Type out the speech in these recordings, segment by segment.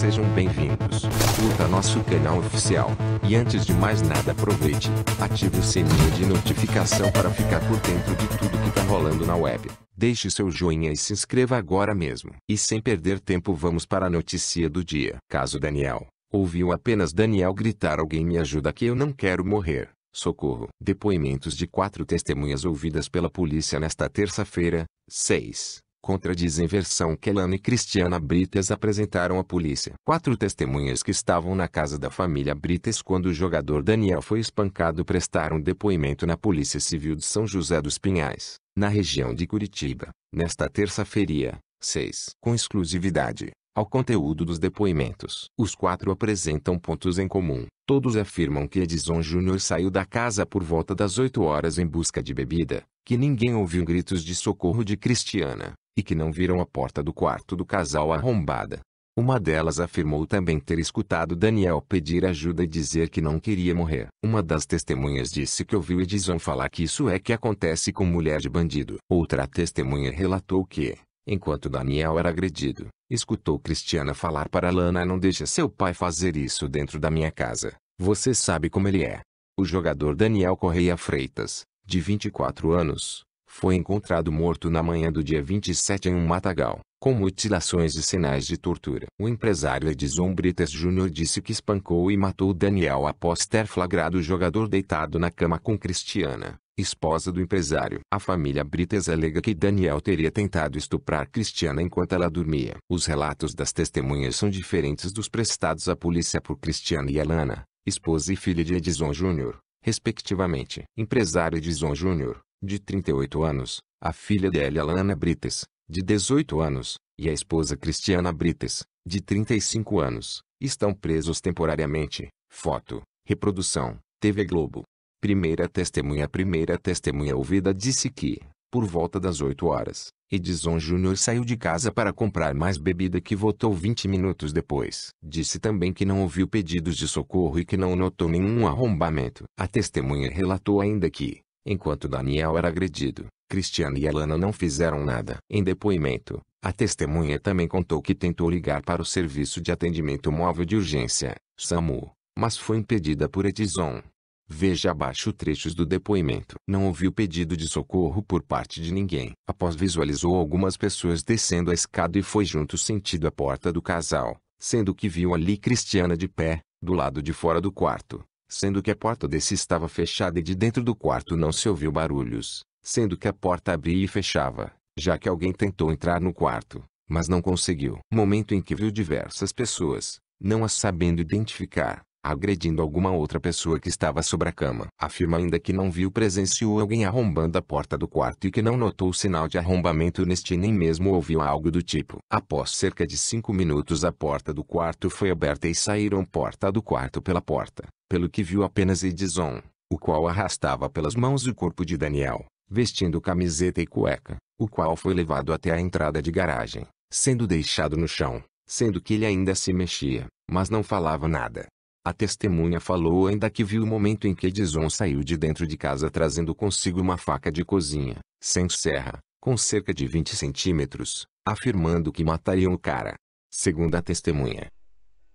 Sejam bem-vindos. Curta nosso canal oficial. E antes de mais nada, aproveite, ative o sininho de notificação para ficar por dentro de tudo que tá rolando na web. Deixe seu joinha e se inscreva agora mesmo. E sem perder tempo, vamos para a notícia do dia. Caso Daniel. Ouviu apenas Daniel gritar: Alguém me ajuda que eu não quero morrer. Socorro. Depoimentos de quatro testemunhas ouvidas pela polícia nesta terça-feira, 6 contradizem versão que Elana e Cristiana Brites apresentaram à polícia. Quatro testemunhas que estavam na casa da família Brites quando o jogador Daniel foi espancado prestaram depoimento na Polícia Civil de São José dos Pinhais, na região de Curitiba, nesta terça-feira, 6. Com exclusividade ao conteúdo dos depoimentos. Os quatro apresentam pontos em comum. Todos afirmam que Edison Júnior saiu da casa por volta das 8 horas em busca de bebida, que ninguém ouviu gritos de socorro de Cristiana, e que não viram a porta do quarto do casal arrombada. Uma delas afirmou também ter escutado Daniel pedir ajuda e dizer que não queria morrer. Uma das testemunhas disse que ouviu Edison falar que isso é que acontece com mulher de bandido. Outra testemunha relatou que, enquanto Daniel era agredido, escutou Cristiana falar para Lana não deixa seu pai fazer isso dentro da minha casa. Você sabe como ele é. O jogador Daniel Correia Freitas, de 24 anos, foi encontrado morto na manhã do dia 27 em um matagal, com mutilações e sinais de tortura. O empresário Edison Brites Jr. disse que espancou e matou Daniel após ter flagrado o jogador deitado na cama com Cristiana, esposa do empresário. A família Brites alega que Daniel teria tentado estuprar Cristiana enquanto ela dormia. Os relatos das testemunhas são diferentes dos prestados à polícia por Cristiana e Alana, esposa e filha de Edison Jr., respectivamente. Empresário Edison Jr., de 38 anos, a filha dela Alana Brites, de 18 anos, e a esposa Cristiana Brites, de 35 anos, estão presos temporariamente. Foto, reprodução, TV Globo. Primeira testemunha Primeira testemunha ouvida disse que, por volta das 8 horas, Edison Júnior saiu de casa para comprar mais bebida que voltou 20 minutos depois. Disse também que não ouviu pedidos de socorro e que não notou nenhum arrombamento. A testemunha relatou ainda que, Enquanto Daniel era agredido, Cristiano e Alana não fizeram nada. Em depoimento, a testemunha também contou que tentou ligar para o Serviço de Atendimento Móvel de Urgência, SAMU, mas foi impedida por Edison. Veja abaixo trechos do depoimento. Não ouviu pedido de socorro por parte de ninguém. Após visualizou algumas pessoas descendo a escada e foi junto sentido à porta do casal, sendo que viu ali Cristiana de pé, do lado de fora do quarto sendo que a porta desse estava fechada e de dentro do quarto não se ouviu barulhos, sendo que a porta abria e fechava, já que alguém tentou entrar no quarto, mas não conseguiu. Momento em que viu diversas pessoas, não as sabendo identificar, agredindo alguma outra pessoa que estava sobre a cama. Afirma ainda que não viu presenciou alguém arrombando a porta do quarto e que não notou sinal de arrombamento neste nem mesmo ouviu algo do tipo. Após cerca de cinco minutos a porta do quarto foi aberta e saíram porta do quarto pela porta, pelo que viu apenas Edison, o qual arrastava pelas mãos o corpo de Daniel, vestindo camiseta e cueca, o qual foi levado até a entrada de garagem, sendo deixado no chão, sendo que ele ainda se mexia, mas não falava nada. A testemunha falou ainda que viu o momento em que Edison saiu de dentro de casa trazendo consigo uma faca de cozinha, sem serra, com cerca de 20 centímetros, afirmando que matariam o cara. Segundo a testemunha.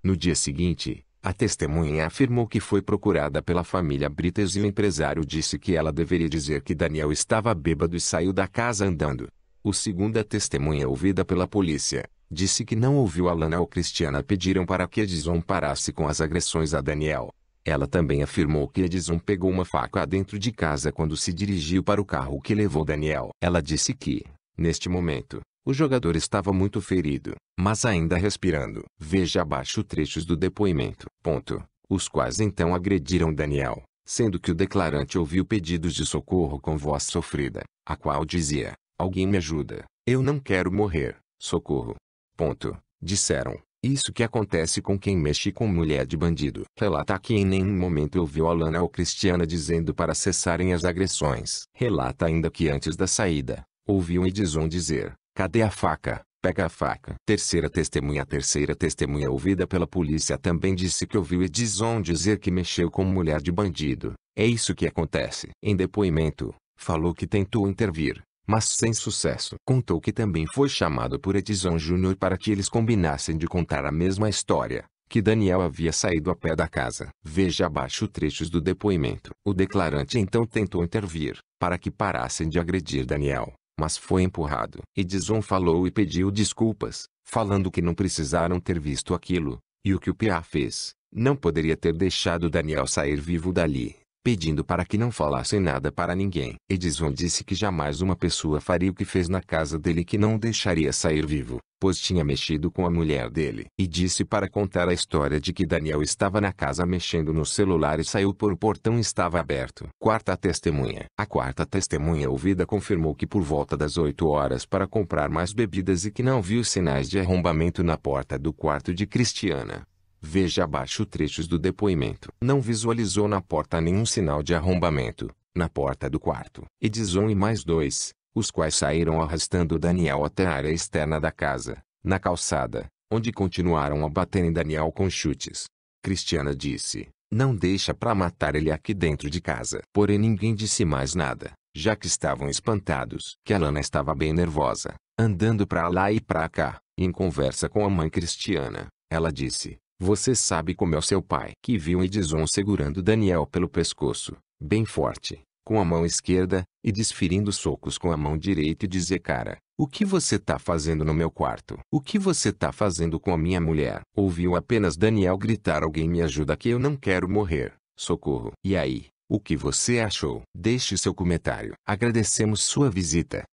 No dia seguinte, a testemunha afirmou que foi procurada pela família Brites e o empresário disse que ela deveria dizer que Daniel estava bêbado e saiu da casa andando. O segundo a testemunha ouvida pela polícia, Disse que não ouviu Alana ou Cristiana pediram para que Edison parasse com as agressões a Daniel. Ela também afirmou que Edison pegou uma faca dentro de casa quando se dirigiu para o carro que levou Daniel. Ela disse que, neste momento, o jogador estava muito ferido, mas ainda respirando. Veja abaixo trechos do depoimento. Ponto. Os quais então agrediram Daniel, sendo que o declarante ouviu pedidos de socorro com voz sofrida, a qual dizia: Alguém me ajuda, eu não quero morrer, socorro. Ponto. Disseram. Isso que acontece com quem mexe com mulher de bandido. Relata que em nenhum momento ouviu Alana ou Cristiana dizendo para cessarem as agressões. Relata ainda que antes da saída, ouviu Edison dizer, cadê a faca? Pega a faca. Terceira testemunha A terceira testemunha ouvida pela polícia também disse que ouviu Edison dizer que mexeu com mulher de bandido. É isso que acontece. Em depoimento, falou que tentou intervir, mas sem sucesso. Contou que também foi chamado por Edison Júnior para que eles combinassem de contar a mesma história, que Daniel havia saído a pé da casa. Veja abaixo trechos do depoimento. O declarante então tentou intervir, para que parassem de agredir Daniel, mas foi empurrado. Edison falou e pediu desculpas, falando que não precisaram ter visto aquilo, e o que o Pia fez, não poderia ter deixado Daniel sair vivo dali pedindo para que não falassem nada para ninguém. Edison disse que jamais uma pessoa faria o que fez na casa dele que não o deixaria sair vivo, pois tinha mexido com a mulher dele. E disse para contar a história de que Daniel estava na casa mexendo no celular e saiu por o portão estava aberto. Quarta testemunha. A quarta testemunha ouvida confirmou que por volta das 8 horas para comprar mais bebidas e que não viu sinais de arrombamento na porta do quarto de Cristiana. Veja abaixo trechos do depoimento. Não visualizou na porta nenhum sinal de arrombamento, na porta do quarto. Edison e mais dois, os quais saíram arrastando Daniel até a área externa da casa, na calçada, onde continuaram a bater em Daniel com chutes. Cristiana disse, não deixa para matar ele aqui dentro de casa. Porém ninguém disse mais nada, já que estavam espantados. Que Alana estava bem nervosa, andando para lá e para cá, em conversa com a mãe Cristiana. Ela disse, você sabe como é o seu pai, que viu Edison segurando Daniel pelo pescoço, bem forte, com a mão esquerda, e desferindo socos com a mão direita e dizer cara, o que você tá fazendo no meu quarto? O que você tá fazendo com a minha mulher? Ouviu apenas Daniel gritar alguém me ajuda que eu não quero morrer, socorro. E aí, o que você achou? Deixe seu comentário. Agradecemos sua visita.